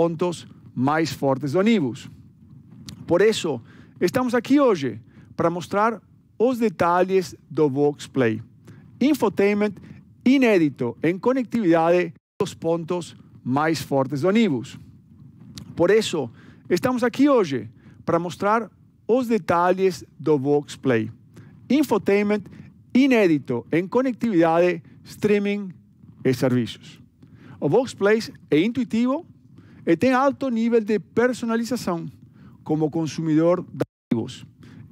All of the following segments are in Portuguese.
pontos mais fortes do Nibus. Por isso, estamos aqui hoje para mostrar os detalhes do Voxplay Infotainment inédito em conectividade dos pontos mais fortes do Nibus. Por isso, estamos aqui hoje para mostrar os detalhes do Voxplay Infotainment inédito em conectividade, streaming e serviços. O Voxplay é intuitivo, e tem alto nível de personalização como consumidor de ativos.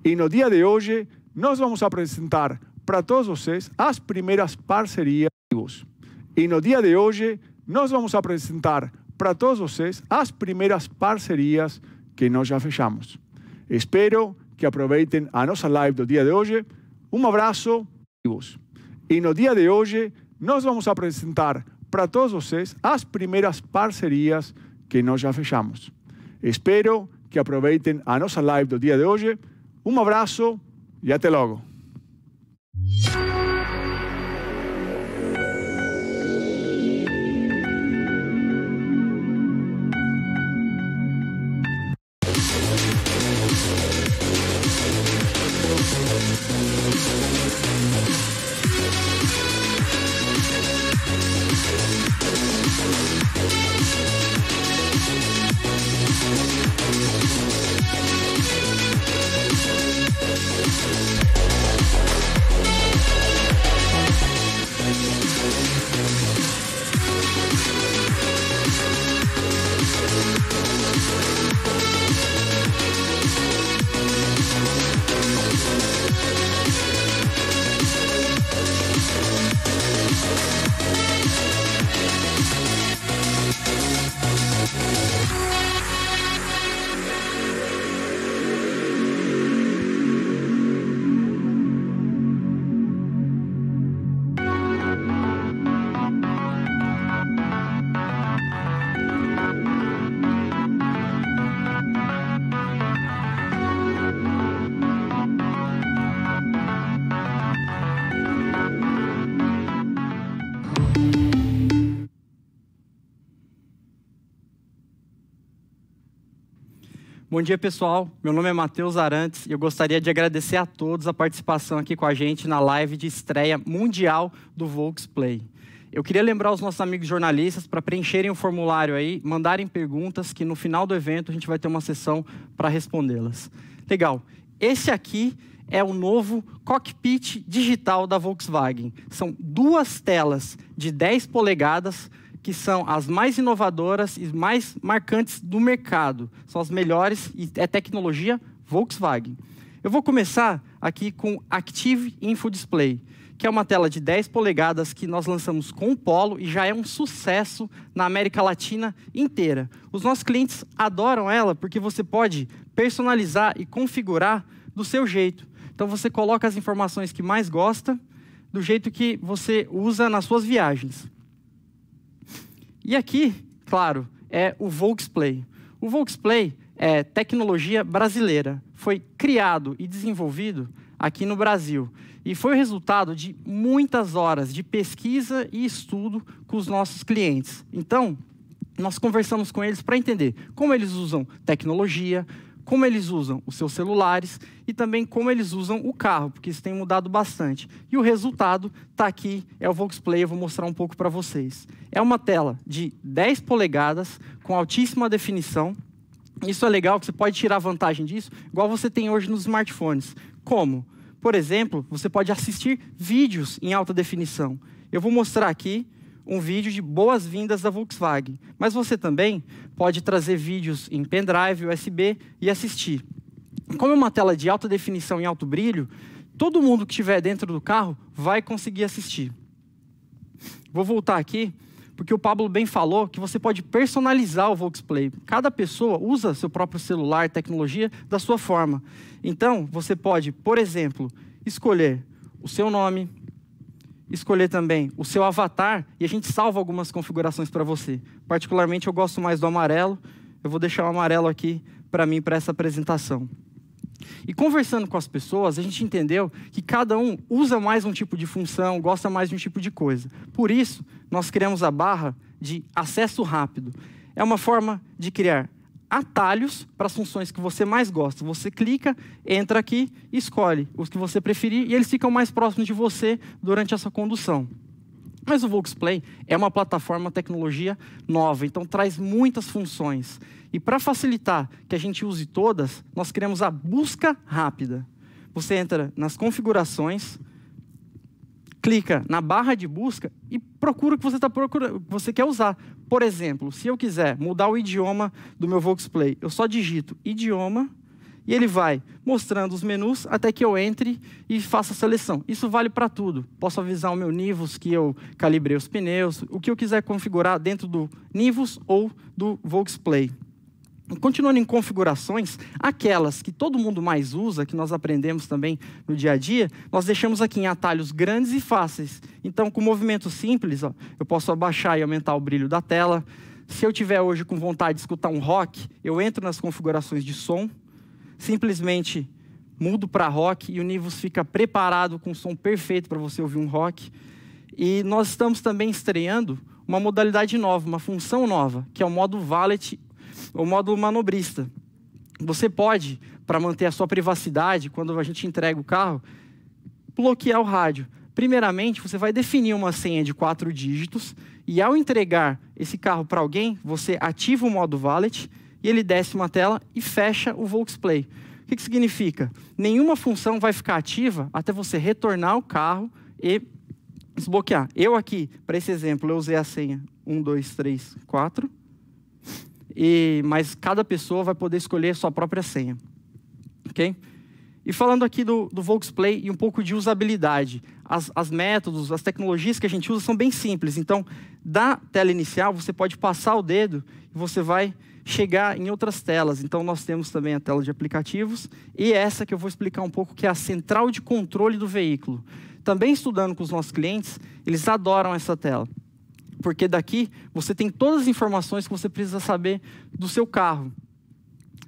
E no dia de hoje, nós vamos apresentar para todos vocês as primeiras parcerias de ativos. E no dia de hoje, nós vamos apresentar para todos vocês as primeiras parcerias que nós já fechamos. Espero que aproveitem a nossa live do dia de hoje. Um abraço e no dia de hoje, nós vamos apresentar para todos vocês as primeiras parcerias que nós já fechamos. Espero que aproveitem a nossa live do dia de hoje. Um abraço e até logo. Bom dia, pessoal. Meu nome é Matheus Arantes e eu gostaria de agradecer a todos a participação aqui com a gente na live de estreia mundial do Volksplay. Eu queria lembrar os nossos amigos jornalistas para preencherem o formulário aí, mandarem perguntas, que no final do evento a gente vai ter uma sessão para respondê-las. Legal. Esse aqui é o novo cockpit digital da Volkswagen. São duas telas de 10 polegadas que são as mais inovadoras e mais marcantes do mercado. São as melhores e é tecnologia Volkswagen. Eu vou começar aqui com Active Info Display, que é uma tela de 10 polegadas que nós lançamos com o Polo e já é um sucesso na América Latina inteira. Os nossos clientes adoram ela porque você pode personalizar e configurar do seu jeito. Então você coloca as informações que mais gosta do jeito que você usa nas suas viagens. E aqui, claro, é o Volksplay. O Volksplay é tecnologia brasileira. Foi criado e desenvolvido aqui no Brasil. E foi o resultado de muitas horas de pesquisa e estudo com os nossos clientes. Então, nós conversamos com eles para entender como eles usam tecnologia, como eles usam os seus celulares e também como eles usam o carro, porque isso tem mudado bastante. E o resultado está aqui, é o Volksplay, eu vou mostrar um pouco para vocês. É uma tela de 10 polegadas, com altíssima definição. Isso é legal, você pode tirar vantagem disso, igual você tem hoje nos smartphones. Como? Por exemplo, você pode assistir vídeos em alta definição. Eu vou mostrar aqui um vídeo de boas-vindas da Volkswagen, mas você também pode trazer vídeos em pendrive, USB e assistir. Como é uma tela de alta definição e alto brilho, todo mundo que estiver dentro do carro vai conseguir assistir. Vou voltar aqui, porque o Pablo bem falou que você pode personalizar o Volksplay. Cada pessoa usa seu próprio celular, tecnologia, da sua forma. Então, você pode, por exemplo, escolher o seu nome, escolher também o seu avatar e a gente salva algumas configurações para você. Particularmente eu gosto mais do amarelo, eu vou deixar o amarelo aqui para mim para essa apresentação. E conversando com as pessoas, a gente entendeu que cada um usa mais um tipo de função, gosta mais de um tipo de coisa. Por isso, nós criamos a barra de acesso rápido. É uma forma de criar atalhos para as funções que você mais gosta. Você clica, entra aqui, escolhe os que você preferir e eles ficam mais próximos de você durante essa condução. Mas o Volksplay é uma plataforma, tecnologia nova, então traz muitas funções. E para facilitar que a gente use todas, nós criamos a busca rápida. Você entra nas configurações, clica na barra de busca e procura o que você, tá procurando, você quer usar. Por exemplo, se eu quiser mudar o idioma do meu Voxplay, eu só digito idioma e ele vai mostrando os menus até que eu entre e faça a seleção. Isso vale para tudo. Posso avisar o meu Nivus que eu calibrei os pneus, o que eu quiser configurar dentro do Nivus ou do Voxplay. Continuando em configurações, aquelas que todo mundo mais usa, que nós aprendemos também no dia a dia, nós deixamos aqui em atalhos grandes e fáceis. Então, com movimento simples, ó, eu posso abaixar e aumentar o brilho da tela. Se eu tiver hoje com vontade de escutar um rock, eu entro nas configurações de som, simplesmente mudo para rock e o Nivus fica preparado com o som perfeito para você ouvir um rock. E nós estamos também estreando uma modalidade nova, uma função nova, que é o modo Valet o módulo manobrista. Você pode, para manter a sua privacidade, quando a gente entrega o carro, bloquear o rádio. Primeiramente, você vai definir uma senha de quatro dígitos e, ao entregar esse carro para alguém, você ativa o modo Wallet e ele desce uma tela e fecha o Volksplay. O que, que significa? Nenhuma função vai ficar ativa até você retornar o carro e desbloquear. Eu aqui, para esse exemplo, eu usei a senha 1, 2, 3, 4. E, mas cada pessoa vai poder escolher sua própria senha. Ok? E falando aqui do, do Volksplay e um pouco de usabilidade. As, as, métodos, as tecnologias que a gente usa são bem simples. Então, da tela inicial, você pode passar o dedo e você vai chegar em outras telas. Então, nós temos também a tela de aplicativos e essa que eu vou explicar um pouco, que é a central de controle do veículo. Também estudando com os nossos clientes, eles adoram essa tela porque daqui você tem todas as informações que você precisa saber do seu carro.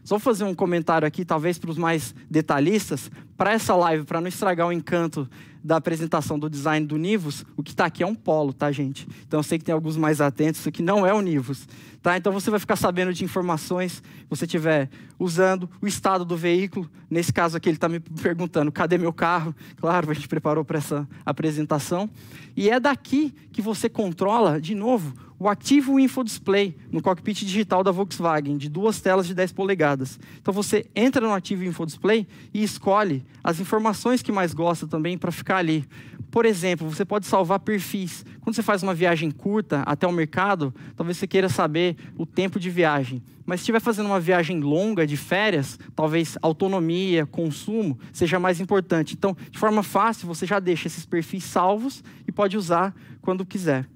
Só vou fazer um comentário aqui, talvez para os mais detalhistas, para essa live, para não estragar o encanto da apresentação do design do Nivus, o que está aqui é um polo, tá, gente? Então eu sei que tem alguns mais atentos, isso aqui não é o Nivus. Tá? Então você vai ficar sabendo de informações que você estiver usando, o estado do veículo. Nesse caso aqui, ele está me perguntando: cadê meu carro? Claro, a gente preparou para essa apresentação. E é daqui que você controla, de novo, o ativo InfoDisplay no cockpit digital da Volkswagen, de duas telas de 10 polegadas. Então você entra no ativo InfoDisplay e escolhe as informações que mais gosta também para ficar ali. Por exemplo, você pode salvar perfis. Quando você faz uma viagem curta até o mercado, talvez você queira saber o tempo de viagem. Mas se estiver fazendo uma viagem longa de férias, talvez autonomia, consumo seja mais importante. Então, de forma fácil, você já deixa esses perfis salvos e pode usar quando quiser.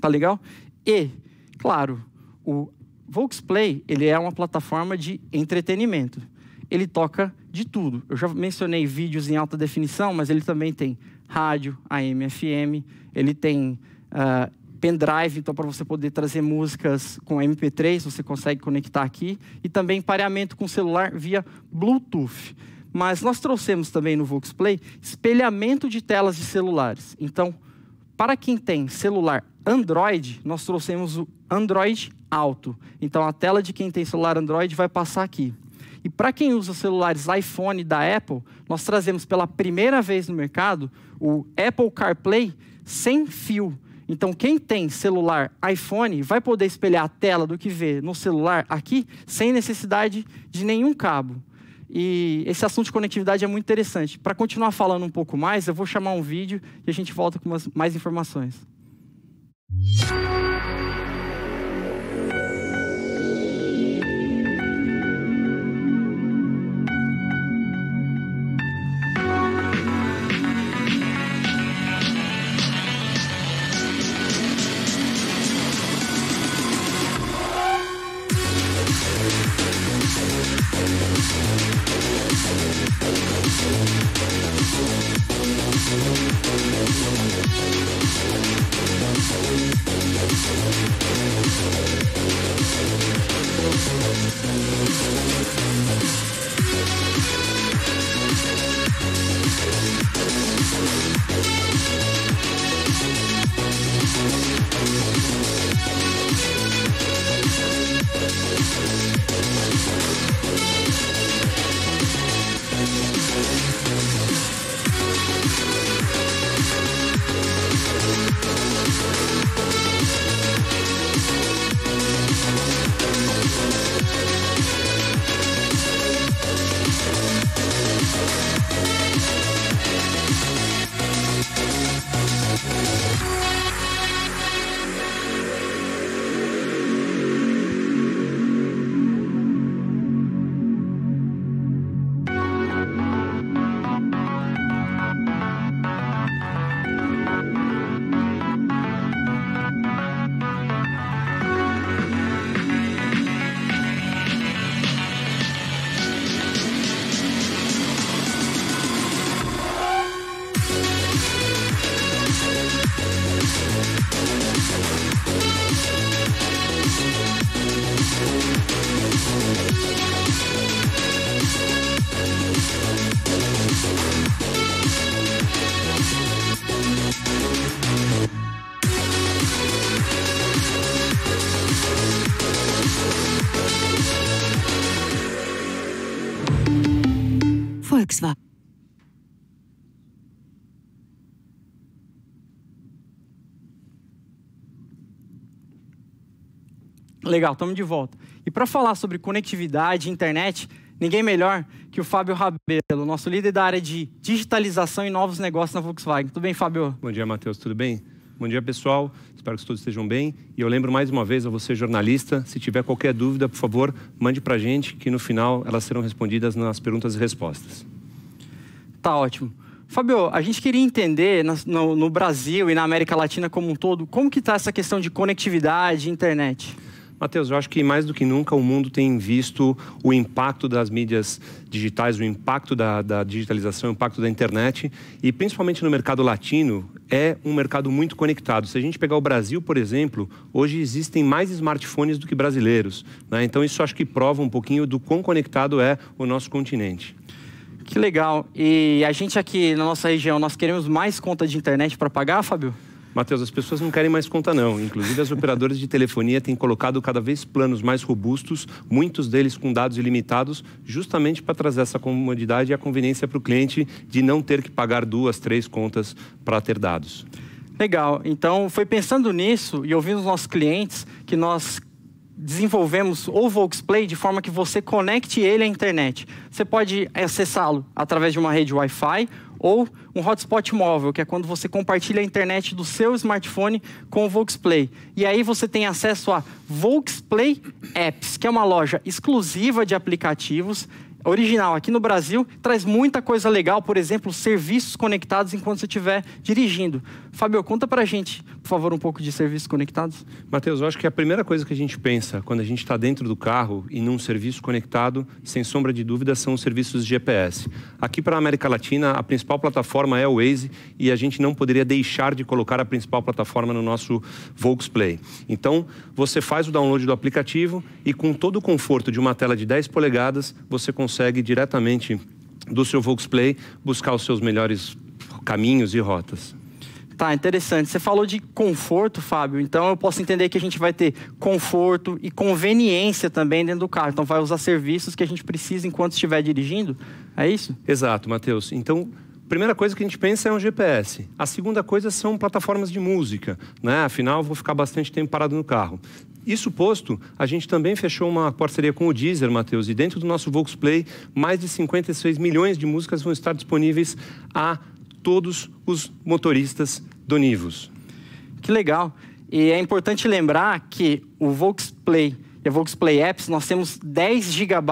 Tá legal? E, claro, o Volksplay ele é uma plataforma de entretenimento. Ele toca de tudo. Eu já mencionei vídeos em alta definição, mas ele também tem rádio, AM, FM, ele tem uh, pendrive, então para você poder trazer músicas com MP3, você consegue conectar aqui, e também pareamento com celular via Bluetooth. Mas nós trouxemos também no Voxplay espelhamento de telas de celulares. Então, para quem tem celular Android, nós trouxemos o Android Alto. Então, a tela de quem tem celular Android vai passar aqui. E para quem usa celulares iPhone da Apple, nós trazemos pela primeira vez no mercado o Apple CarPlay sem fio. Então, quem tem celular iPhone vai poder espelhar a tela do que vê no celular aqui sem necessidade de nenhum cabo. E esse assunto de conectividade é muito interessante. Para continuar falando um pouco mais, eu vou chamar um vídeo e a gente volta com umas, mais informações. We'll be right Legal, estamos de volta. E para falar sobre conectividade, internet, ninguém melhor que o Fábio Rabelo, nosso líder da área de digitalização e novos negócios na Volkswagen. Tudo bem, Fábio? Bom dia, Matheus. Tudo bem? Bom dia, pessoal. Espero que todos estejam bem. E eu lembro mais uma vez a você, jornalista, se tiver qualquer dúvida, por favor, mande para a gente, que no final elas serão respondidas nas perguntas e respostas. Tá ótimo. Fábio, a gente queria entender no, Brasil e na América Latina como um todo, como que está essa questão de conectividade e internet? Matheus, eu acho que mais do que nunca o mundo tem visto o impacto das mídias digitais, o impacto da, da digitalização, o impacto da internet e principalmente no mercado latino é um mercado muito conectado. Se a gente pegar o Brasil, por exemplo, hoje existem mais smartphones do que brasileiros. Né? Então isso acho que prova um pouquinho do quão conectado é o nosso continente. Que legal. E a gente aqui na nossa região, nós queremos mais conta de internet para pagar, Fábio? Matheus, as pessoas não querem mais conta, não. Inclusive, as operadoras de telefonia têm colocado cada vez planos mais robustos, muitos deles com dados ilimitados, justamente para trazer essa comodidade e a conveniência para o cliente de não ter que pagar duas, três contas para ter dados. Legal. Então, foi pensando nisso e ouvindo os nossos clientes que nós desenvolvemos o Volksplay de forma que você conecte ele à internet. Você pode acessá-lo através de uma rede Wi-Fi ou um hotspot móvel, que é quando você compartilha a internet do seu smartphone com o Voxplay. E aí você tem acesso a Voxplay Apps, que é uma loja exclusiva de aplicativos original aqui no Brasil, traz muita coisa legal, por exemplo, serviços conectados enquanto você estiver dirigindo. Fábio, conta para a gente, por favor, um pouco de serviços conectados. Matheus, eu acho que é a primeira coisa que a gente pensa quando a gente está dentro do carro e num serviço conectado, sem sombra de dúvida, são os serviços de GPS. Aqui para a América Latina, a principal plataforma é o Waze e a gente não poderia deixar de colocar a principal plataforma no nosso Volksplay. Então, você faz o download do aplicativo e com todo o conforto de uma tela de 10 polegadas, você consegue diretamente do seu Volksplay buscar os seus melhores caminhos e rotas. Tá, interessante. Você falou de conforto, Fábio. Então eu posso entender que a gente vai ter conforto e conveniência também dentro do carro. Então vai usar serviços que a gente precisa enquanto estiver dirigindo. É isso? Exato, Matheus. Então, primeira coisa que a gente pensa é um GPS. A segunda coisa são plataformas de música, né? Afinal, eu vou ficar bastante tempo parado no carro. Isso posto, a gente também fechou uma parceria com o Deezer, Matheus, e dentro do nosso Vox Play, mais de 56 milhões de músicas vão estar disponíveis a todos os motoristas do Nivus. Que legal! E é importante lembrar que o Voxplay e a Voxplay Apps, nós temos 10 GB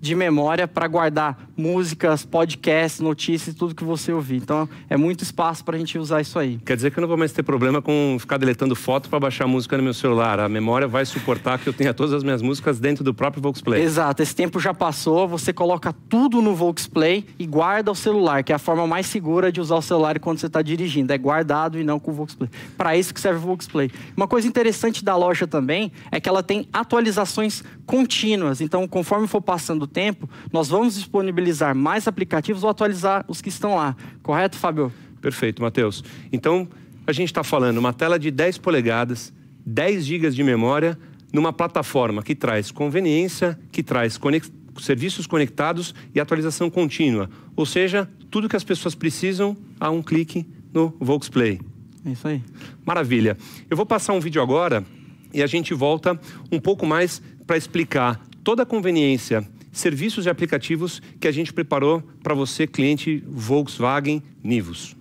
de memória para guardar músicas, podcasts, notícias, tudo que você ouvir. Então é muito espaço para a gente usar isso aí. Quer dizer que eu não vou mais ter problema com ficar deletando foto para baixar música no meu celular. A memória vai suportar que eu tenha todas as minhas músicas dentro do próprio Voxplay. Exato, esse tempo já passou, você coloca tudo no Voxplay e guarda o celular, que é a forma mais segura de usar o celular quando você está dirigindo. É guardado e não com o Voxplay. Para isso que serve o Voxplay. Uma coisa interessante da loja também é que ela tem atualizações contínuas. Então, conforme for passando o tempo, nós vamos disponibilizar atualizar mais aplicativos ou atualizar os que estão lá. Correto, Fábio? Perfeito, Matheus. Então, a gente está falando uma tela de 10 polegadas, 10 GB de memória, numa plataforma que traz conveniência, que traz serviços conectados e atualização contínua. Ou seja, tudo que as pessoas precisam a um clique no Volksplay. É isso aí. Maravilha. Eu vou passar um vídeo agora e a gente volta um pouco mais para explicar toda a conveniência serviços e aplicativos que a gente preparou para você, cliente Volkswagen Nivus.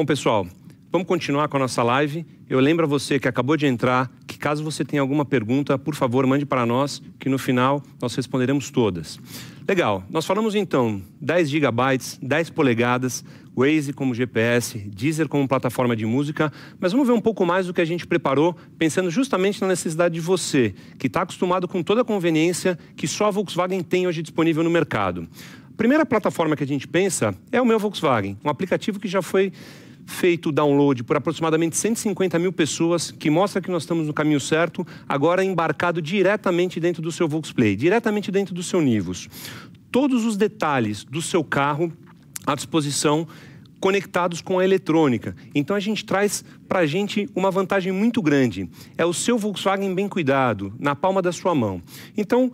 Bom, pessoal, vamos continuar com a nossa live. Eu lembro a você que acabou de entrar que, caso você tenha alguma pergunta, por favor, mande para nós, que no final nós responderemos todas. Legal, nós falamos então 10 gigabytes, 10 polegadas, Waze como GPS, Deezer como plataforma de música, mas vamos ver um pouco mais do que a gente preparou, pensando justamente na necessidade de você, que está acostumado com toda a conveniência que só a Volkswagen tem hoje disponível no mercado. A primeira plataforma que a gente pensa é o meu Volkswagen, um aplicativo que já foi feito o download por aproximadamente 150 mil pessoas, que mostra que nós estamos no caminho certo, agora embarcado diretamente dentro do seu Volksplay, diretamente dentro do seu Nivus. Todos os detalhes do seu carro à disposição conectados com a eletrônica. Então a gente traz para a gente uma vantagem muito grande. É o seu Volkswagen bem cuidado, na palma da sua mão. Então,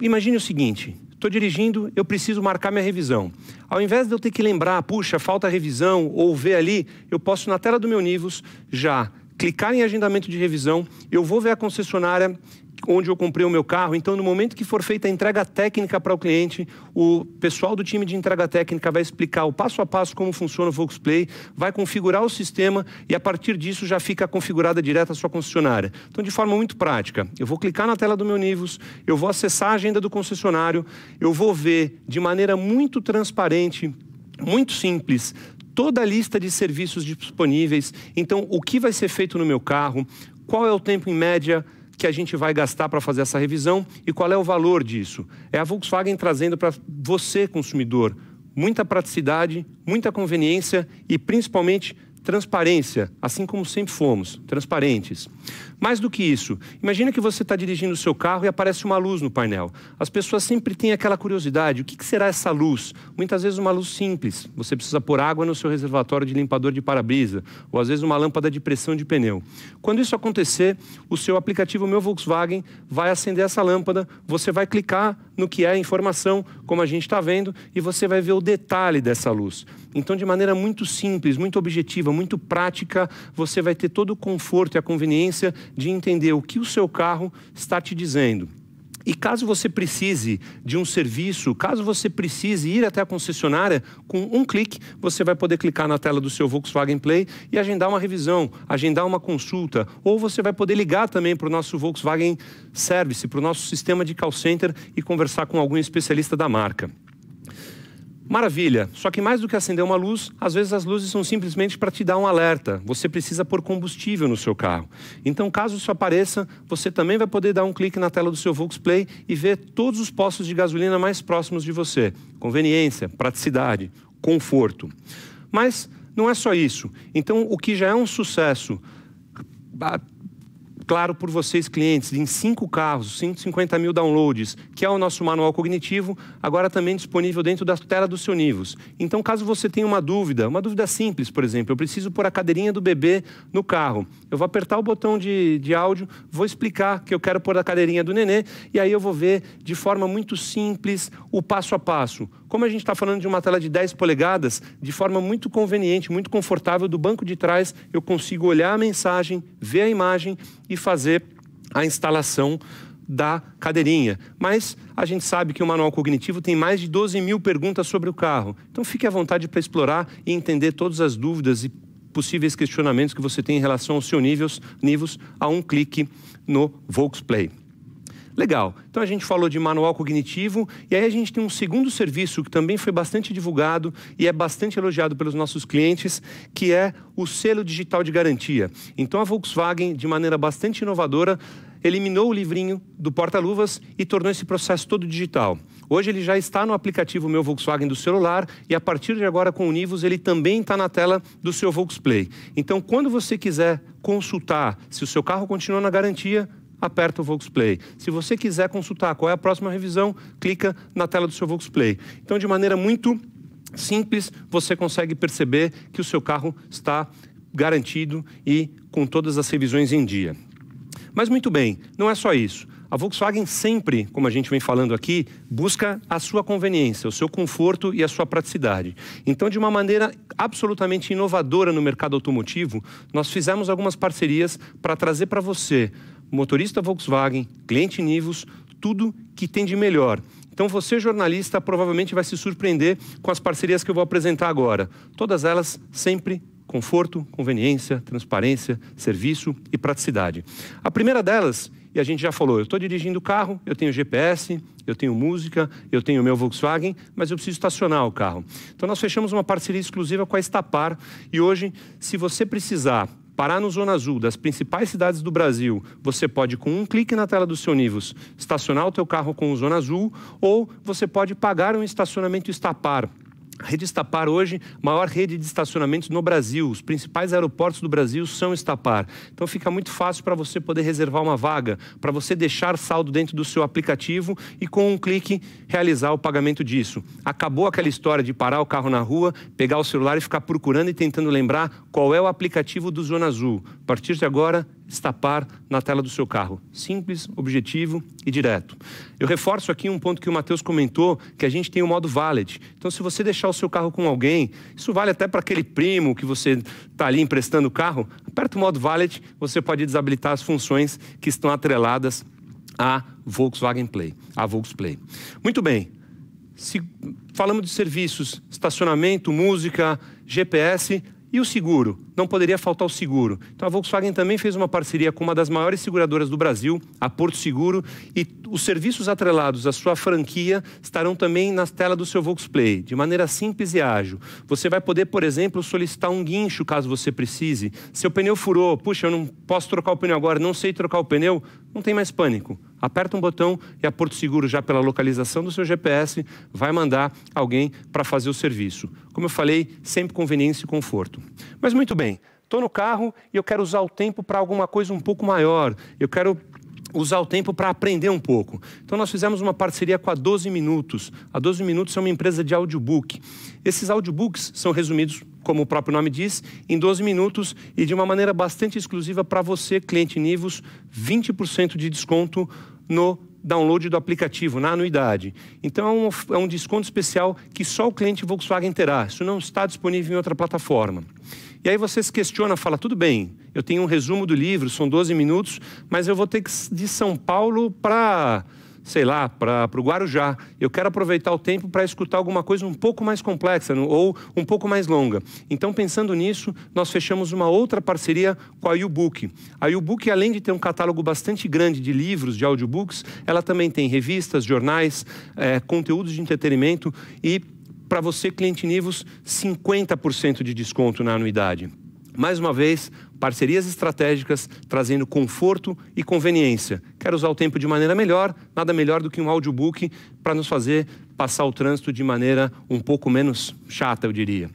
imagine o seguinte: estou dirigindo, eu preciso marcar minha revisão. Ao invés de eu ter que lembrar, puxa, falta revisão, ou ver ali, eu posso na tela do meu Nivus já clicar em agendamento de revisão, eu vou ver a concessionária, onde eu comprei o meu carro. Então, no momento que for feita a entrega técnica para o cliente, o pessoal do time de entrega técnica vai explicar o passo a passo como funciona o Volksplay, vai configurar o sistema e a partir disso já fica configurada direto a sua concessionária. Então, de forma muito prática, eu vou clicar na tela do meu Nivus, eu vou acessar a agenda do concessionário, eu vou ver de maneira muito transparente, muito simples, toda a lista de serviços disponíveis. Então, o que vai ser feito no meu carro, qual é o tempo em média que a gente vai gastar para fazer essa revisão e qual é o valor disso. É a Volkswagen trazendo para você, consumidor, muita praticidade, muita conveniência e principalmente Transparência, assim como sempre fomos, transparentes. Mais do que isso, imagina que você está dirigindo o seu carro e aparece uma luz no painel. As pessoas sempre têm aquela curiosidade: o que, que será essa luz? Muitas vezes, uma luz simples. Você precisa pôr água no seu reservatório de limpador de para-brisa, ou às vezes, uma lâmpada de pressão de pneu. Quando isso acontecer, o seu aplicativo Meu Volkswagen vai acender essa lâmpada, você vai clicar no que é a informação, como a gente está vendo, e você vai ver o detalhe dessa luz. Então, de maneira muito simples, muito objetiva, muito prática, você vai ter todo o conforto e a conveniência de entender o que o seu carro está te dizendo. E caso você precise de um serviço, caso você precise ir até a concessionária, com um clique você vai poder clicar na tela do seu Volkswagen Play e agendar uma revisão, agendar uma consulta, ou você vai poder ligar também para o nosso Volkswagen Service, para o nosso sistema de call center e conversar com algum especialista da marca. Maravilha, só que mais do que acender uma luz, às vezes as luzes são simplesmente para te dar um alerta. Você precisa pôr combustível no seu carro. Então, caso isso apareça, você também vai poder dar um clique na tela do seu Volksplay e ver todos os postos de gasolina mais próximos de você. Conveniência, praticidade, conforto. Mas não é só isso. Então, o que já é um sucesso claro por vocês, clientes, em cinco carros, 150 mil downloads, que é o nosso manual cognitivo, agora também disponível dentro da tela do seu Nivus. Então, caso você tenha uma dúvida, uma dúvida simples, por exemplo, eu preciso pôr a cadeirinha do bebê no carro. Eu vou apertar o botão de, de áudio, vou explicar que eu quero pôr a cadeirinha do nenê, e aí eu vou ver de forma muito simples o passo a passo como a gente está falando de uma tela de 10 polegadas, de forma muito conveniente, muito confortável, do banco de trás, eu consigo olhar a mensagem, ver a imagem e fazer a instalação da cadeirinha. Mas a gente sabe que o manual cognitivo tem mais de 12 mil perguntas sobre o carro. Então fique à vontade para explorar e entender todas as dúvidas e possíveis questionamentos que você tem em relação aos seus níveis, níveis a um clique no Volksplay. Legal. Então a gente falou de manual cognitivo e aí a gente tem um segundo serviço que também foi bastante divulgado e é bastante elogiado pelos nossos clientes, que é o selo digital de garantia. Então a Volkswagen, de maneira bastante inovadora, eliminou o livrinho do porta-luvas e tornou esse processo todo digital. Hoje ele já está no aplicativo Meu Volkswagen do celular e a partir de agora com o Nivus ele também está na tela do seu Volksplay. Então quando você quiser consultar se o seu carro continua na garantia, aperta o Voxplay. Se você quiser consultar qual é a próxima revisão, clica na tela do seu Voxplay. Então, de maneira muito simples, você consegue perceber que o seu carro está garantido e com todas as revisões em dia. Mas muito bem, não é só isso. A Volkswagen sempre, como a gente vem falando aqui, busca a sua conveniência, o seu conforto e a sua praticidade. Então, de uma maneira absolutamente inovadora no mercado automotivo, nós fizemos algumas parcerias para trazer para você motorista Volkswagen, cliente Nivus, tudo que tem de melhor. Então você, jornalista, provavelmente vai se surpreender com as parcerias que eu vou apresentar agora. Todas elas sempre conforto, conveniência, transparência, serviço e praticidade. A primeira delas, e a gente já falou, eu estou dirigindo o carro, eu tenho GPS, eu tenho música, eu tenho o meu Volkswagen, mas eu preciso estacionar o carro. Então nós fechamos uma parceria exclusiva com a Estapar e hoje, se você precisar Parar no Zona Azul das principais cidades do Brasil, você pode, com um clique na tela do seu Nivus, estacionar o teu carro com o Zona Azul ou você pode pagar um estacionamento estapar a rede Estapar hoje, maior rede de estacionamentos no Brasil. Os principais aeroportos do Brasil são Estapar. Então fica muito fácil para você poder reservar uma vaga, para você deixar saldo dentro do seu aplicativo e com um clique realizar o pagamento disso. Acabou aquela história de parar o carro na rua, pegar o celular e ficar procurando e tentando lembrar qual é o aplicativo do Zona Azul. A partir de agora destapar na tela do seu carro. Simples, objetivo e direto. Eu reforço aqui um ponto que o Matheus comentou, que a gente tem o modo valet. Então, se você deixar o seu carro com alguém, isso vale até para aquele primo que você está ali emprestando o carro, aperta o modo valet, você pode desabilitar as funções que estão atreladas à Volkswagen Play, à Volksplay. Muito bem. Se falamos de serviços, estacionamento, música, GPS, e o seguro? Não poderia faltar o seguro. Então a Volkswagen também fez uma parceria com uma das maiores seguradoras do Brasil, a Porto Seguro, e os serviços atrelados à sua franquia estarão também na tela do seu Voxplay, de maneira simples e ágil. Você vai poder, por exemplo, solicitar um guincho caso você precise. Seu pneu furou, puxa, eu não posso trocar o pneu agora, não sei trocar o pneu, não tem mais pânico. Aperta um botão e a Porto Seguro, já pela localização do seu GPS, vai mandar alguém para fazer o serviço. Como eu falei, sempre conveniência e conforto. Mas muito bem, estou no carro e eu quero usar o tempo para alguma coisa um pouco maior. Eu quero usar o tempo para aprender um pouco. Então, nós fizemos uma parceria com a 12 Minutos. A 12 Minutos é uma empresa de audiobook. Esses audiobooks são resumidos, como o próprio nome diz, em 12 minutos e de uma maneira bastante exclusiva para você, cliente Nivos, 20% de desconto no download do aplicativo, na anuidade. Então, é um, é um desconto especial que só o cliente Volkswagen terá. Isso não está disponível em outra plataforma. E aí você se questiona, fala, tudo bem, eu tenho um resumo do livro, são 12 minutos, mas eu vou ter que de São Paulo para, sei lá, para o Guarujá. Eu quero aproveitar o tempo para escutar alguma coisa um pouco mais complexa ou um pouco mais longa. Então, pensando nisso, nós fechamos uma outra parceria com a U-Book. A U-Book, além de ter um catálogo bastante grande de livros, de audiobooks, ela também tem revistas, jornais, é, conteúdos de entretenimento e para você, cliente Nivos, 50% de desconto na anuidade. Mais uma vez, parcerias estratégicas trazendo conforto e conveniência. Quero usar o tempo de maneira melhor, nada melhor do que um audiobook para nos fazer passar o trânsito de maneira um pouco menos chata, eu diria.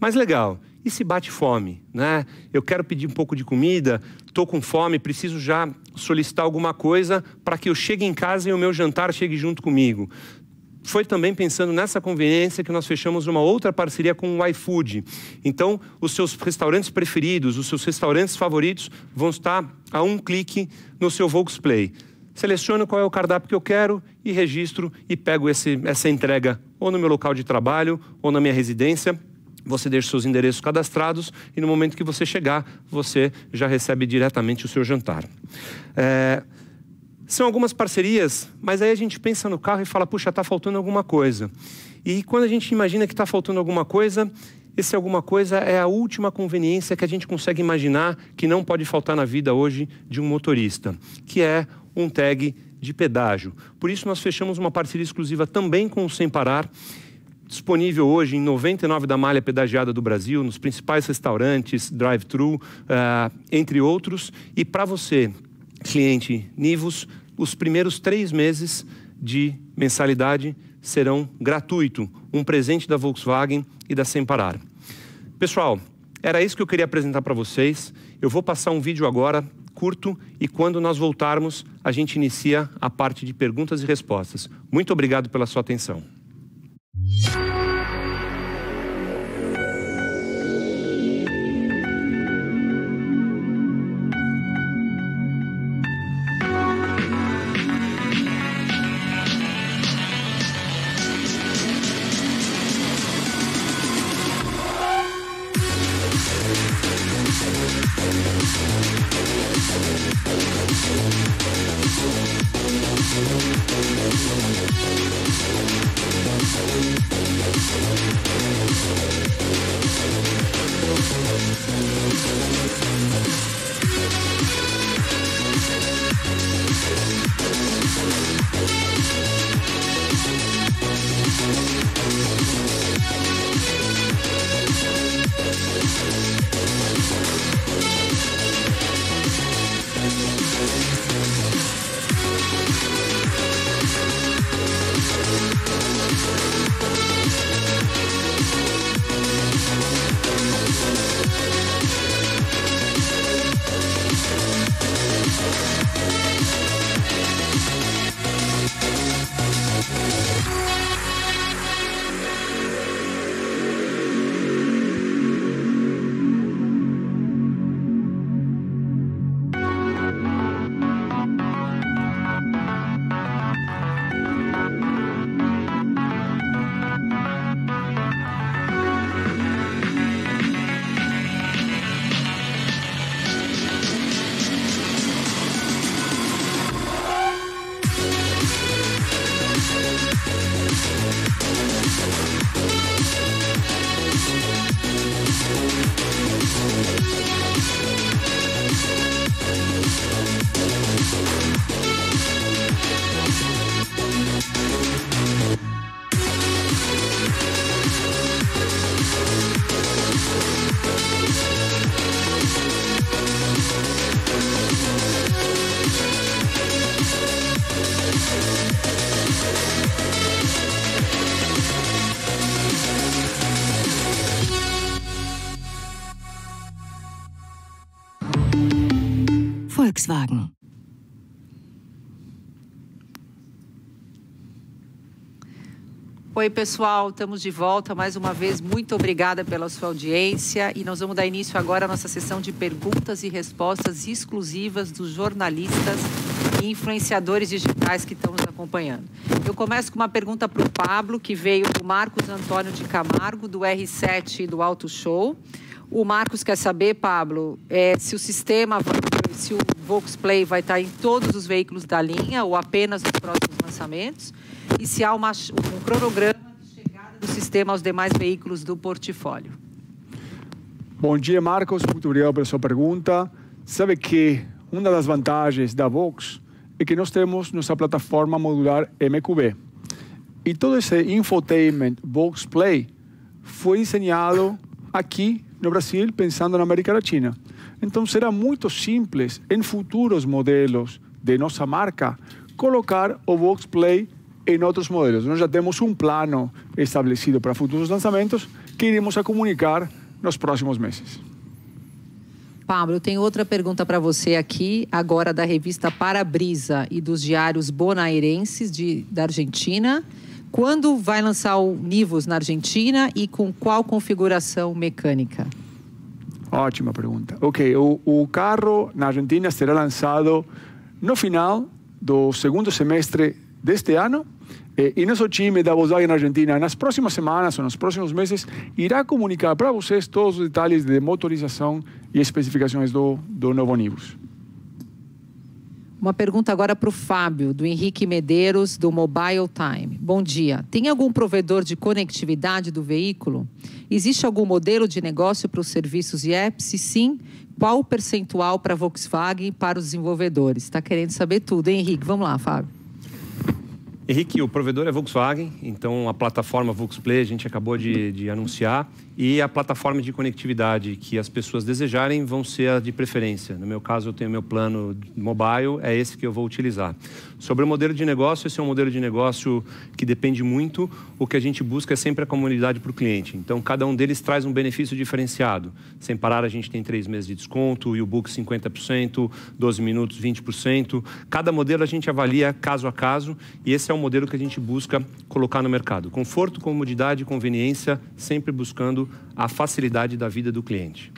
Mas legal, e se bate fome, né? Eu quero pedir um pouco de comida, estou com fome, preciso já solicitar alguma coisa para que eu chegue em casa e o meu jantar chegue junto comigo foi também pensando nessa conveniência que nós fechamos uma outra parceria com o iFood. Então, os seus restaurantes preferidos, os seus restaurantes favoritos vão estar a um clique no seu Volksplay. Seleciono qual é o cardápio que eu quero e registro e pego esse, essa entrega ou no meu local de trabalho ou na minha residência você deixa seus endereços cadastrados e no momento que você chegar, você já recebe diretamente o seu jantar. É, são algumas parcerias, mas aí a gente pensa no carro e fala, puxa, está faltando alguma coisa. E quando a gente imagina que está faltando alguma coisa, esse alguma coisa é a última conveniência que a gente consegue imaginar que não pode faltar na vida hoje de um motorista, que é um tag de pedágio. Por isso, nós fechamos uma parceria exclusiva também com o Sem Parar, disponível hoje em 99 da malha pedagiada do Brasil, nos principais restaurantes, drive-thru, uh, entre outros. E para você cliente Nivus, os primeiros três meses de mensalidade serão gratuito, um presente da Volkswagen e da Sem Parar. Pessoal, era isso que eu queria apresentar para vocês. Eu vou passar um vídeo agora curto e quando nós voltarmos, a gente inicia a parte de perguntas e respostas. Muito obrigado pela sua atenção. Oi, pessoal, estamos de volta mais uma vez. Muito obrigada pela sua audiência e nós vamos dar início agora à nossa sessão de perguntas e respostas exclusivas dos jornalistas e influenciadores digitais que estão nos acompanhando. Eu começo com uma pergunta para o Pablo, que veio do Marcos Antônio de Camargo, do R7 do Alto Show. O Marcos quer saber, Pablo, é, se o sistema, se o Vox Play vai estar em todos os veículos da linha ou apenas nos próximos lançamentos iniciar se uma, um cronograma de chegada do sistema aos demais veículos do portfólio. Bom dia, Marcos. Muito obrigado pela sua pergunta. Sabe que uma das vantagens da Vox é que nós temos nossa plataforma modular MQB. E todo esse infotainment Vox Play foi desenhado aqui no Brasil, pensando na América Latina. Então será muito simples em futuros modelos de nossa marca colocar o Vox Play em outros modelos. Nós já temos um plano estabelecido para futuros lançamentos que iremos a comunicar nos próximos meses. Pablo, tem outra pergunta para você aqui, agora da revista Parabrisa e dos diários bonairenses de, da Argentina. Quando vai lançar o Nivus na Argentina e com qual configuração mecânica? Ótima pergunta. Ok, o, o carro na Argentina será lançado no final do segundo semestre deste ano e eh, nosso time da Volkswagen Argentina, nas próximas semanas ou nos próximos meses, irá comunicar para vocês todos os detalhes de motorização e especificações do, do novo ônibus. Uma pergunta agora para o Fábio, do Henrique Medeiros, do Mobile Time. Bom dia. Tem algum provedor de conectividade do veículo? Existe algum modelo de negócio para os serviços e apps? Se sim, qual o percentual para a Volkswagen e para os desenvolvedores? Está querendo saber tudo, hein, Henrique? Vamos lá, Fábio. Henrique, o provedor é Volkswagen, então a plataforma Volksplay a gente acabou de, de anunciar e a plataforma de conectividade que as pessoas desejarem vão ser a de preferência. No meu caso, eu tenho meu plano mobile, é esse que eu vou utilizar. Sobre o modelo de negócio, esse é um modelo de negócio que depende muito. O que a gente busca é sempre a comunidade para o cliente. Então, cada um deles traz um benefício diferenciado. Sem parar, a gente tem três meses de desconto, e o book 50%, 12 minutos 20%. Cada modelo a gente avalia caso a caso e esse é o modelo que a gente busca colocar no mercado. Conforto, comodidade, conveniência, sempre buscando a facilidade da vida do cliente.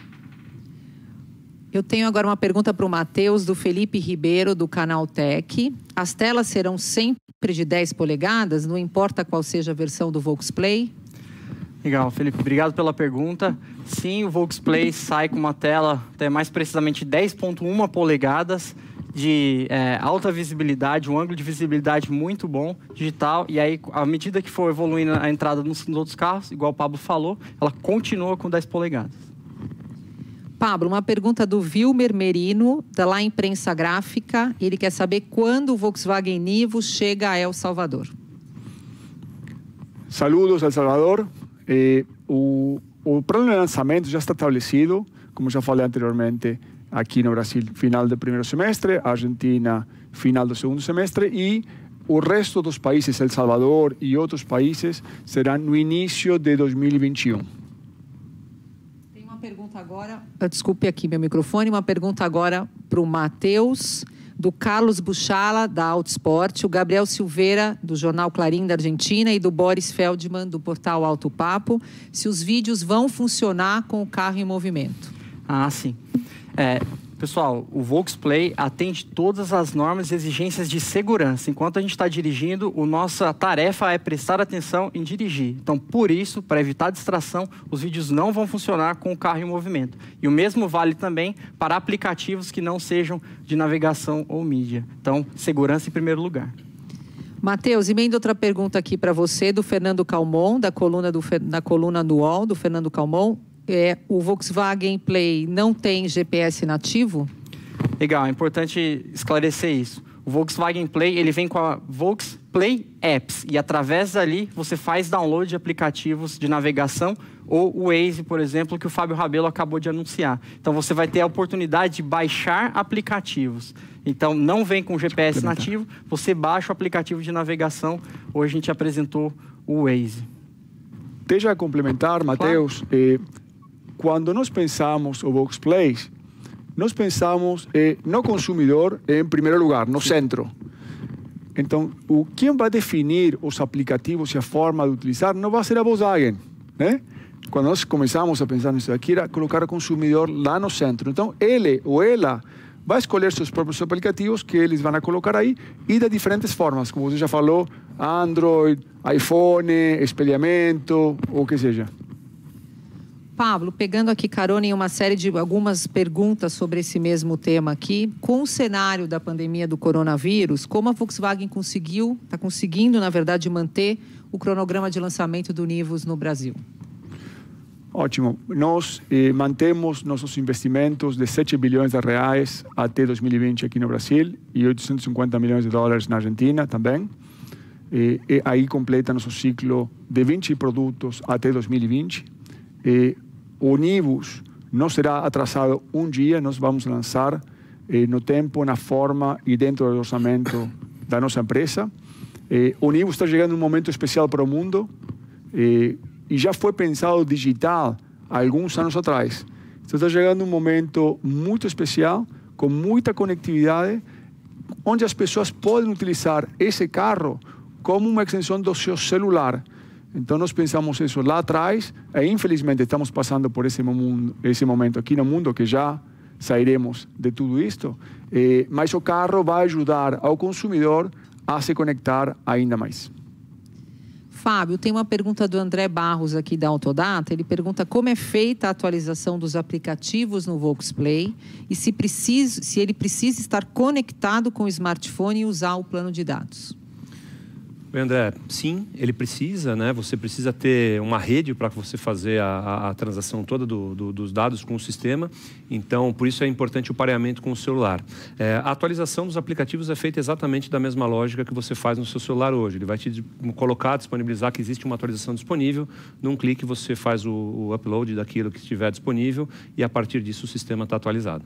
Eu tenho agora uma pergunta para o Matheus, do Felipe Ribeiro, do Canal Tech. As telas serão sempre de 10 polegadas, não importa qual seja a versão do Volksplay? Legal, Felipe, obrigado pela pergunta. Sim, o Volksplay sai com uma tela até mais precisamente 10.1 polegadas de é, alta visibilidade, um ângulo de visibilidade muito bom, digital, e aí, à medida que for evoluindo a entrada nos, nos outros carros, igual o Pablo falou, ela continua com 10 polegadas. Pablo, uma pergunta do Vilmer Merino, da lá Imprensa Gráfica. Ele quer saber quando o Volkswagen Nivo chega a El Salvador. Saludos, El Salvador. Eh, o, o plano de lançamento já está estabelecido, como já falei anteriormente. Aqui no Brasil, final do primeiro semestre, Argentina, final do segundo semestre e o resto dos países, El Salvador e outros países, será no início de 2021. Tem uma pergunta agora. Ah, Desculpe aqui meu microfone. Uma pergunta agora para o Matheus, do Carlos Buchala, da Autosport, o Gabriel Silveira, do jornal Clarim da Argentina, e do Boris Feldman, do portal Alto Papo, se os vídeos vão funcionar com o carro em movimento. Ah, sim. É, pessoal, o Volksplay atende todas as normas e exigências de segurança. Enquanto a gente está dirigindo, a nossa tarefa é prestar atenção em dirigir. Então, por isso, para evitar distração, os vídeos não vão funcionar com o carro em movimento. E o mesmo vale também para aplicativos que não sejam de navegação ou mídia. Então, segurança em primeiro lugar. Matheus, emenda outra pergunta aqui para você, do Fernando Calmon, da coluna do, na coluna do do Fernando Calmon é, o Volkswagen Play não tem GPS nativo? Legal, é importante esclarecer isso. O Volkswagen Play, ele vem com a Volkswagen Play Apps e através dali você faz download de aplicativos de navegação ou o Waze, por exemplo, que o Fábio Rabelo acabou de anunciar. Então você vai ter a oportunidade de baixar aplicativos. Então não vem com GPS nativo, você baixa o aplicativo de navegação. Hoje a gente apresentou o Waze. Deixa eu complementar, Matheus. Claro. Eh quando nós pensamos o Box Place, nós pensamos eh, no consumidor em primeiro lugar, no centro. Então, o, quem vai definir os aplicativos e a forma de utilizar não vai ser a Volkswagen, né? ¿eh? Quando nós começamos a pensar nisso aqui, era colocar o consumidor lá no centro. Então, ele ou ela vai escolher seus próprios aplicativos que eles vão colocar aí e de diferentes formas, como você já falou, Android, iPhone, espelhamento, ou o que seja. Pablo, pegando aqui carona em uma série de algumas perguntas sobre esse mesmo tema aqui, com o cenário da pandemia do coronavírus, como a Volkswagen conseguiu, está conseguindo, na verdade, manter o cronograma de lançamento do Nivus no Brasil? Ótimo. Nós eh, mantemos nossos investimentos de 7 bilhões de reais até 2020 aqui no Brasil e 850 milhões de dólares na Argentina também. E, eh, e aí completa nosso ciclo de 20 produtos até 2020. E o ônibus não será atrasado um dia, nós vamos lançar eh, no tempo, na forma e dentro do orçamento da nossa empresa. Eh, o ônibus está chegando em um momento especial para o mundo eh, e já foi pensado digital alguns anos atrás. Então está chegando um momento muito especial, com muita conectividade, onde as pessoas podem utilizar esse carro como uma extensão do seu celular. Então nós pensamos isso lá atrás e infelizmente estamos passando por esse, mundo, esse momento aqui no mundo que já sairemos de tudo isto, mas o carro vai ajudar ao consumidor a se conectar ainda mais. Fábio, tem uma pergunta do André Barros aqui da Autodata. Ele pergunta como é feita a atualização dos aplicativos no Play e se, precisa, se ele precisa estar conectado com o smartphone e usar o plano de dados. André, sim, ele precisa, né? Você precisa ter uma rede para você fazer a, a transação toda do, do, dos dados com o sistema. Então, por isso é importante o pareamento com o celular. É, a atualização dos aplicativos é feita exatamente da mesma lógica que você faz no seu celular hoje. Ele vai te colocar, disponibilizar que existe uma atualização disponível. Num clique você faz o, o upload daquilo que estiver disponível e a partir disso o sistema está atualizado.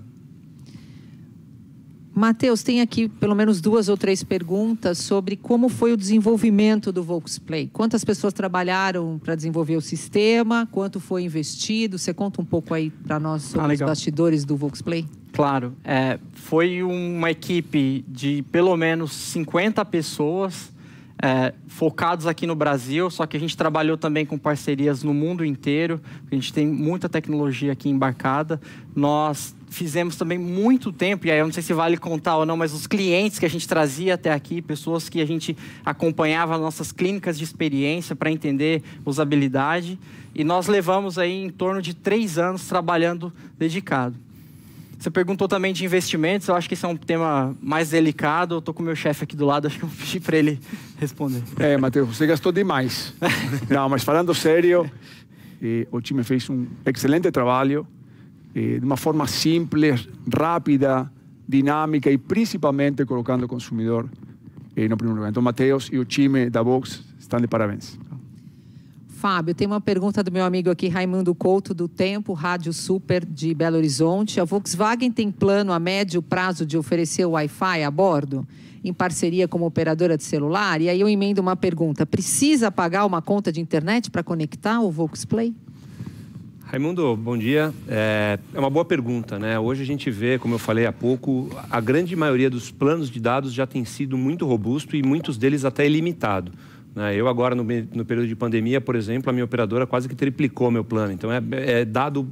Matheus, tem aqui pelo menos duas ou três perguntas sobre como foi o desenvolvimento do Volksplay. Quantas pessoas trabalharam para desenvolver o sistema? Quanto foi investido? Você conta um pouco aí para nós sobre ah, os bastidores do Volksplay? Claro. É, foi uma equipe de pelo menos 50 pessoas é, focados aqui no Brasil, só que a gente trabalhou também com parcerias no mundo inteiro. A gente tem muita tecnologia aqui embarcada. Nós fizemos também muito tempo, e aí eu não sei se vale contar ou não, mas os clientes que a gente trazia até aqui, pessoas que a gente acompanhava nossas clínicas de experiência para entender usabilidade. E nós levamos aí em torno de três anos trabalhando dedicado. Você perguntou também de investimentos, eu acho que esse é um tema mais delicado. Eu estou com o meu chefe aqui do lado, acho que eu vou pedir para ele responder. É, eh, Matheus, você gastou demais. Não, mas falando sério, eh, o time fez um excelente trabalho, eh, de uma forma simples, rápida, dinâmica e principalmente colocando o consumidor eh, no primeiro lugar. Então, Matheus e o time da Vox estão de parabéns. Fábio, tem uma pergunta do meu amigo aqui, Raimundo Couto, do Tempo, Rádio Super de Belo Horizonte. A Volkswagen tem plano a médio prazo de oferecer Wi-Fi a bordo? em parceria com uma operadora de celular? E aí eu emendo uma pergunta: precisa pagar uma conta de internet para conectar o Voxplay? Raimundo, bom dia. É, é uma boa pergunta, né? Hoje a gente vê, como eu falei há pouco, a grande maioria dos planos de dados já tem sido muito robusto e muitos deles até ilimitado. Né? Eu agora, no, no, período de pandemia, por exemplo, a minha operadora quase que triplicou meu plano. Então, é, é dado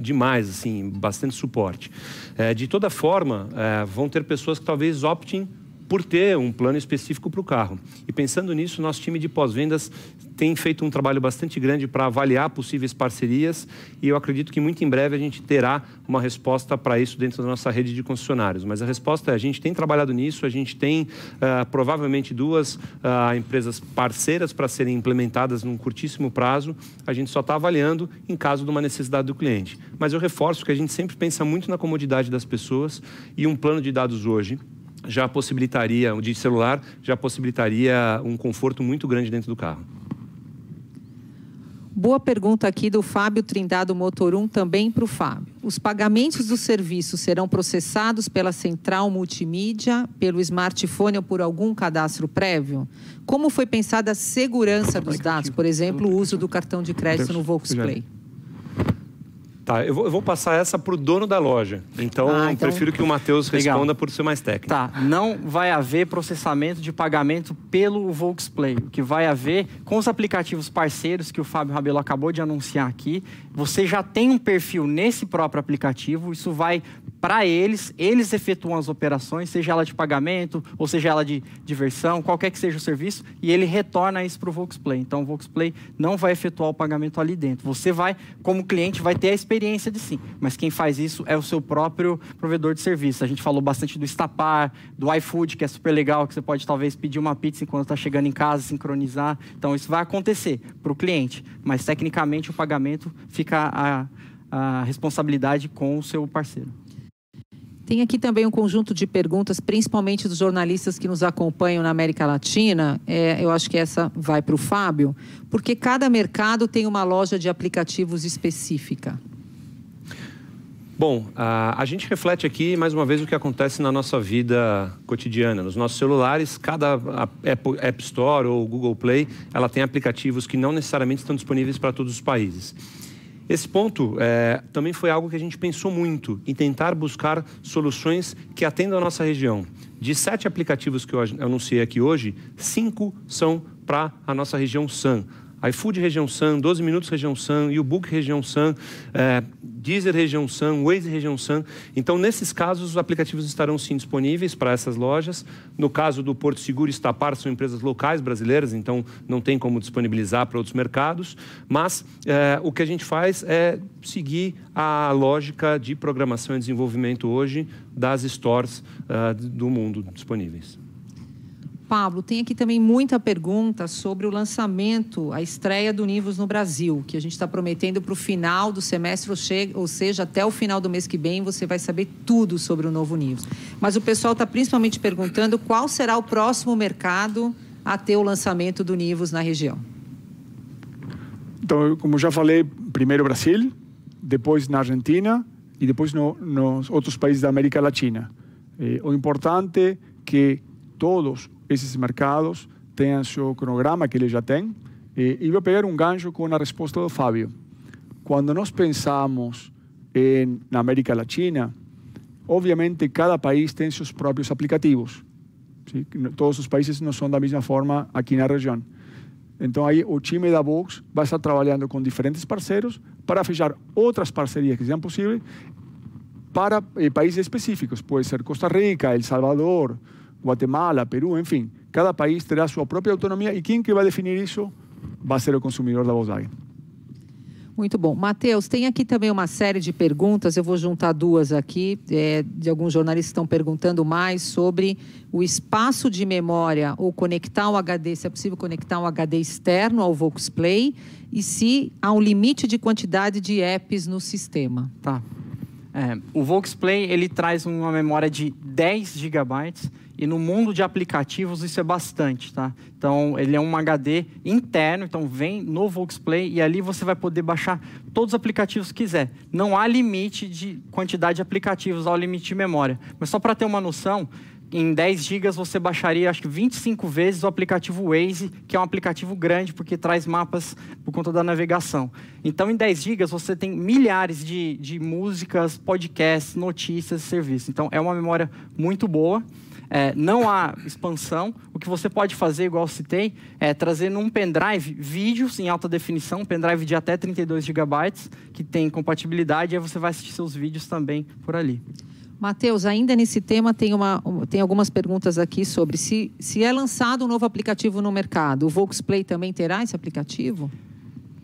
demais, assim, bastante suporte. É, de toda forma, é, vão ter pessoas que talvez optem por ter um plano específico para o carro. E pensando nisso, nosso time de pós-vendas tem feito um trabalho bastante grande para avaliar possíveis parcerias e eu acredito que muito em breve a gente terá uma resposta para isso dentro da nossa rede de concessionários. Mas a resposta é: a gente tem trabalhado nisso, a gente tem uh, provavelmente duas uh, empresas parceiras para serem implementadas num curtíssimo prazo, a gente só está avaliando em caso de uma necessidade do cliente. Mas eu reforço que a gente sempre pensa muito na comodidade das pessoas e um plano de dados hoje já possibilitaria, de celular, já possibilitaria um conforto muito grande dentro do carro. Boa pergunta aqui do Fábio Trindado Motorum, também para o Fábio. Os pagamentos do serviço serão processados pela central multimídia, pelo smartphone ou por algum cadastro prévio? Como foi pensada a segurança dos dados, por exemplo, o uso do cartão de crédito no Volksplay? Tá, eu vou, eu vou passar essa para o dono da loja. Então, ah, então... prefiro que o Matheus responda Legal. por ser mais técnico. Tá, não vai haver processamento de pagamento pelo Volksplay. O que vai haver com os aplicativos parceiros que o Fábio Rabelo acabou de anunciar aqui, você já tem um perfil nesse próprio aplicativo, isso vai para eles, eles efetuam as operações, seja ela de pagamento, ou seja ela de diversão, qualquer que seja o serviço, e ele retorna isso para o Voxplay. Então, o Voxplay não vai efetuar o pagamento ali dentro. Você vai, como cliente, vai ter a experiência de sim, mas quem faz isso é o seu próprio provedor de serviço. A gente falou bastante do Estapar, do iFood, que é super legal, que você pode talvez pedir uma pizza enquanto está chegando em casa, sincronizar. Então, isso vai acontecer para o cliente, mas tecnicamente o pagamento fica a, a responsabilidade com o seu parceiro. Tem aqui também um conjunto de perguntas, principalmente dos jornalistas que nos acompanham na América Latina. É, eu acho que essa vai para o Fábio, porque cada mercado tem uma loja de aplicativos específica. Bom, a, a gente reflete aqui mais uma vez o que acontece na nossa vida cotidiana. Nos nossos celulares, cada Apple, App Store ou Google Play, ela tem aplicativos que não necessariamente estão disponíveis para todos os países. Esse ponto é, também foi algo que a gente pensou muito em tentar buscar soluções que atendam a nossa região. De sete aplicativos que eu anunciei aqui hoje, cinco são para a nossa região SAM, iFood Região San, 12 Minutos Região San, YouBook Região San, é, Deezer Região San, Waze Região San. Então, nesses casos, os aplicativos estarão sim disponíveis para essas lojas. No caso do Porto Seguro e Estapar, são empresas locais brasileiras, então não tem como disponibilizar para outros mercados. Mas é, o que a gente faz é seguir a lógica de programação e desenvolvimento hoje das stores uh, do mundo disponíveis. Pablo, tem aqui também muita pergunta sobre o lançamento, a estreia do Nivos no Brasil, que a gente está prometendo para o final do semestre, ou seja, até o final do mês que vem, você vai saber tudo sobre o novo Nivos. Mas o pessoal está principalmente perguntando qual será o próximo mercado a ter o lançamento do Nivos na região. Então, como já falei, primeiro Brasil, depois na Argentina e depois no, nos outros países da América Latina. Eh, o importante é que todos esses mercados tenham seu cronograma, que ele já tem. E, e vou pegar um gancho com a resposta do Fábio. Quando nós pensamos em, na América Latina, obviamente cada país tem seus próprios aplicativos. Sim? Todos os países não são da mesma forma aqui na região. Então aí o time da Vox vai estar trabalhando com diferentes parceiros para fechar outras parcerias que sejam possíveis para eh, países específicos. Pode ser Costa Rica, El Salvador, Guatemala, Peru, enfim, cada país terá sua própria autonomia e quem que vai definir isso vai ser o consumidor da Volkswagen. Muito bom. Matheus, tem aqui também uma série de perguntas, eu vou juntar duas aqui, é, de alguns jornalistas que estão perguntando mais sobre o espaço de memória ou conectar o HD, se é possível conectar um HD externo ao Voxplay e se há um limite de quantidade de apps no sistema. Tá. É, o Voxplay, ele traz uma memória de 10 gigabytes, e no mundo de aplicativos isso é bastante, tá? Então ele é um HD interno, então vem no Voxplay e ali você vai poder baixar todos os aplicativos que quiser. Não há limite de quantidade de aplicativos, há limite de memória. Mas só para ter uma noção, em 10 gigas você baixaria acho que 25 vezes o aplicativo Waze, que é um aplicativo grande porque traz mapas por conta da navegação. Então, em 10 gigas você tem milhares de, de músicas, podcasts, notícias, serviços. Então, é uma memória muito boa é, não há expansão. O que você pode fazer, igual citei, é trazer num pendrive vídeos em alta definição, um pendrive de até 32 GB, que tem compatibilidade, e aí você vai assistir seus vídeos também por ali. Matheus, ainda nesse tema, tem, uma, tem algumas perguntas aqui sobre se, se é lançado um novo aplicativo no mercado. O Volksplay também terá esse aplicativo?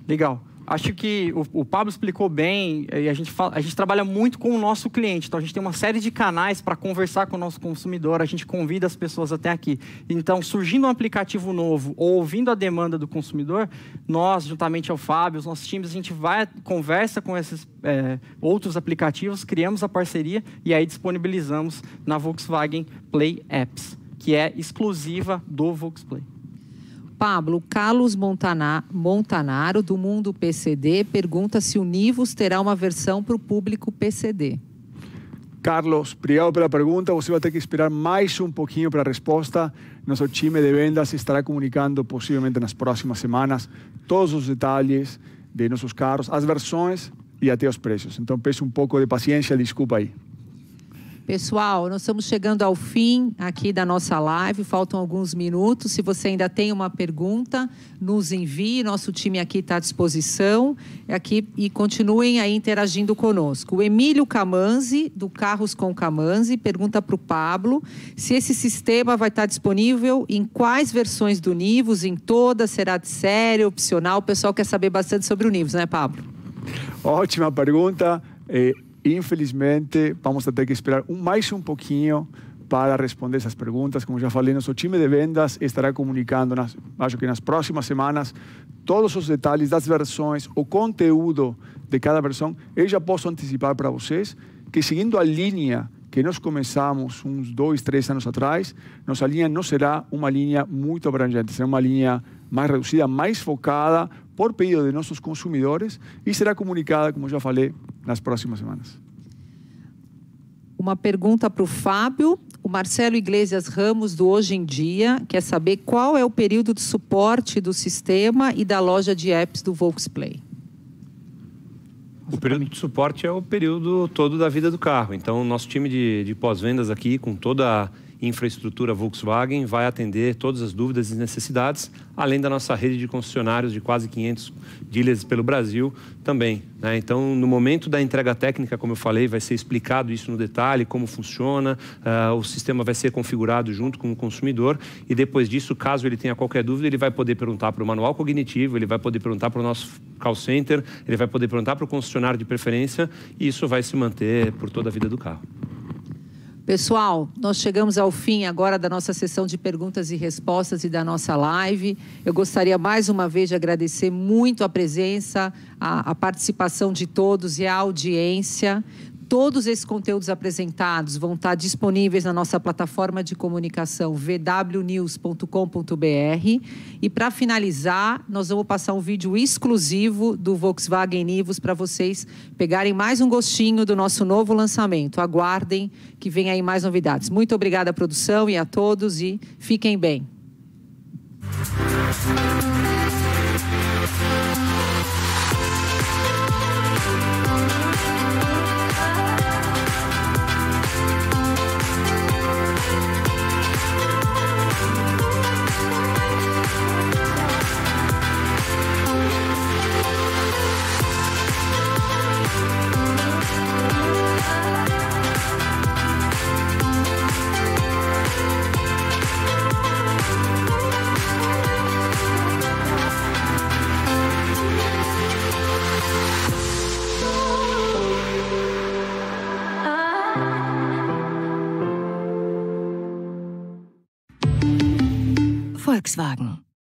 Legal. Acho que o, o Pablo explicou bem, eh, e a gente, fala, a gente trabalha muito com o nosso cliente, então a gente tem uma série de canais para conversar com o nosso consumidor, a gente convida as pessoas até aqui. Então, surgindo um aplicativo novo ou ouvindo a demanda do consumidor, nós, juntamente ao Fábio, os nossos times, a gente vai, conversa com esses é, outros aplicativos, criamos a parceria e aí disponibilizamos na Volkswagen Play Apps, que é exclusiva do Volkswagen. Pablo, Carlos Montanaro, do Mundo PCD, pergunta se o Nivus terá uma versão para o público PCD. Carlos, obrigado pela pergunta. Você vai ter que esperar mais um pouquinho para a resposta. Nosso time de vendas estará comunicando possivelmente nas próximas semanas todos os detalhes de nossos carros, as versões e até os preços. Então, peço um pouco de paciência, desculpa aí. Pessoal, nós estamos chegando ao fim aqui da nossa live, faltam alguns minutos. Se você ainda tem uma pergunta, nos envie, nosso time aqui está à disposição é aqui, e continuem aí interagindo conosco. O Emílio Camanzi, do Carros com Camanzi, pergunta para o Pablo se esse sistema vai estar disponível em quais versões do Nivus, em todas, será de série, opcional? O pessoal quer saber bastante sobre o Nivus, né, Pablo? Ótima pergunta. Eh, Infelizmente, vamos ter que esperar mais um pouquinho para responder essas perguntas. Como já falei, nosso time de vendas estará comunicando, nas, acho que nas próximas semanas, todos os detalhes das versões, o conteúdo de cada versão. Eu já posso antecipar para vocês que, seguindo a linha que nós começamos uns dois, três anos atrás, nossa linha não será uma linha muito abrangente, será uma linha mais reduzida, mais focada por pedido de nossos consumidores e será comunicada, como já falei, nas próximas semanas. Uma pergunta para o Fábio. O Marcelo Iglesias Ramos, do Hoje em Dia, quer saber qual é o período de suporte do sistema e da loja de apps do Volksplay. O período de suporte é o período todo da vida do carro. Então, nosso time de, de pós-vendas aqui, com toda a infraestrutura Volkswagen vai atender todas as dúvidas e necessidades, além da nossa rede de concessionários de quase 500 dealers pelo Brasil também. Né? Então, no momento da entrega técnica, como eu falei, vai ser explicado isso no detalhe, como funciona, uh, o sistema vai ser configurado junto com o consumidor e depois disso, caso ele tenha qualquer dúvida, ele vai poder perguntar para o manual cognitivo, ele vai poder perguntar para o nosso call center, ele vai poder perguntar para o concessionário de preferência e isso vai se manter por toda a vida do carro. Pessoal, nós chegamos ao fim agora da nossa sessão de perguntas e respostas e da nossa live. Eu gostaria mais uma vez de agradecer muito a presença, a, a participação de todos e a audiência todos esses conteúdos apresentados vão estar disponíveis na nossa plataforma de comunicação vwnews.com.br. E para finalizar, nós vamos passar um vídeo exclusivo do Volkswagen Nivus para vocês pegarem mais um gostinho do nosso novo lançamento. Aguardem que vem aí mais novidades. Muito obrigada à produção e a todos e fiquem bem.